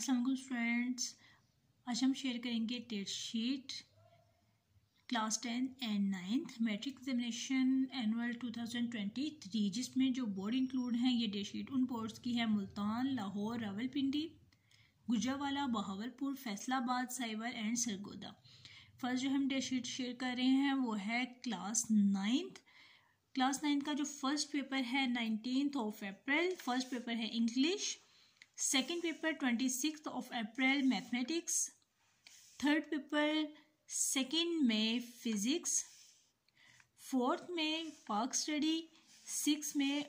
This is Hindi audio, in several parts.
असलम फ्रेंड्स आज हम शेयर करेंगे date sheet class ten and ninth matric examination annual 2023 जिसमें जो बोर्ड इंक्लूड हैं ये डेट शीट उन बोर्ड्स की है मुल्तान लाहौर रावलपिंडी गुजरावाला बहावलपुर फैसलाबाद साइबर एंड सरगोदा फर्स्ट जो हम डेट शीट शेयर कर रहे हैं वो है क्लास नाइन्थ क्लास नाइन्थ का जो फर्स्ट पेपर है nineteen of April first paper है English second paper twenty six of April mathematics third paper second में फिज़िक्स फोर्थ में पार्क स्टडी सिक्स में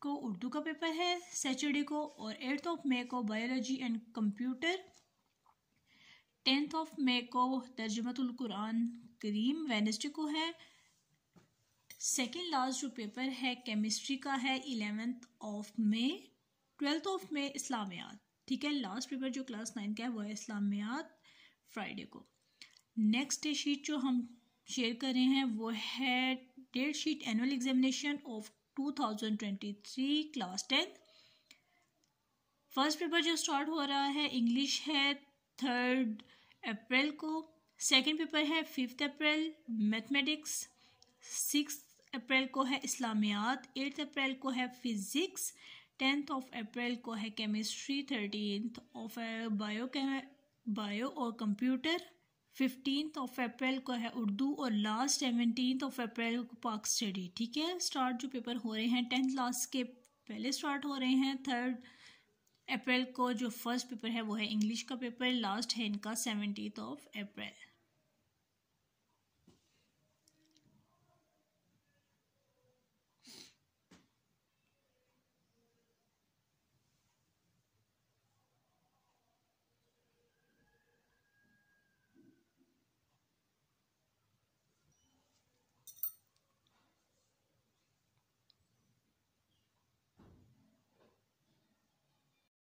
को उर्दू का पेपर है सैटरडे को और एट्थ ऑफ मे को biology and computer tenth of May को तर्जमतुल कुरान करीम वेनसडे को है सेकेंड लास्ट जो पेपर है केमिस्ट्री का है eleventh of May twelfth of May Islamiyat ठीक है लास्ट पेपर जो क्लास नाइन का है वो है इस्लामियात फ्राइडे को नेक्स्ट शीट जो हम शेयर कर रहे हैं वो है date sheet annual examination of 2023 class ten first paper जो स्टार्ट हो रहा है इंग्लिश है थर्ड अप्रैल को सेकेंड पेपर है fifth April mathematics six April को है इस्लामियात एट्थ अप्रैल को है फिज़िक्स टेंथ ऑफ अप्रैल को है chemistry thirteenth of bio bio और कंप्यूटर फिफ्टीन ऑफ अप्रैल को है उर्दू और लास्ट सेवनटीन ऑफ अप्रैल को पाक स्टडी ठीक है स्टार्ट जो पेपर हो रहे हैं टेंथ लास्ट के पहले स्टार्ट हो रहे हैं थर्ड अप्रैल को जो फर्स्ट पेपर है वो है इंग्लिश का पेपर लास्ट है इनका सेवनटीन ऑफ अप्रैल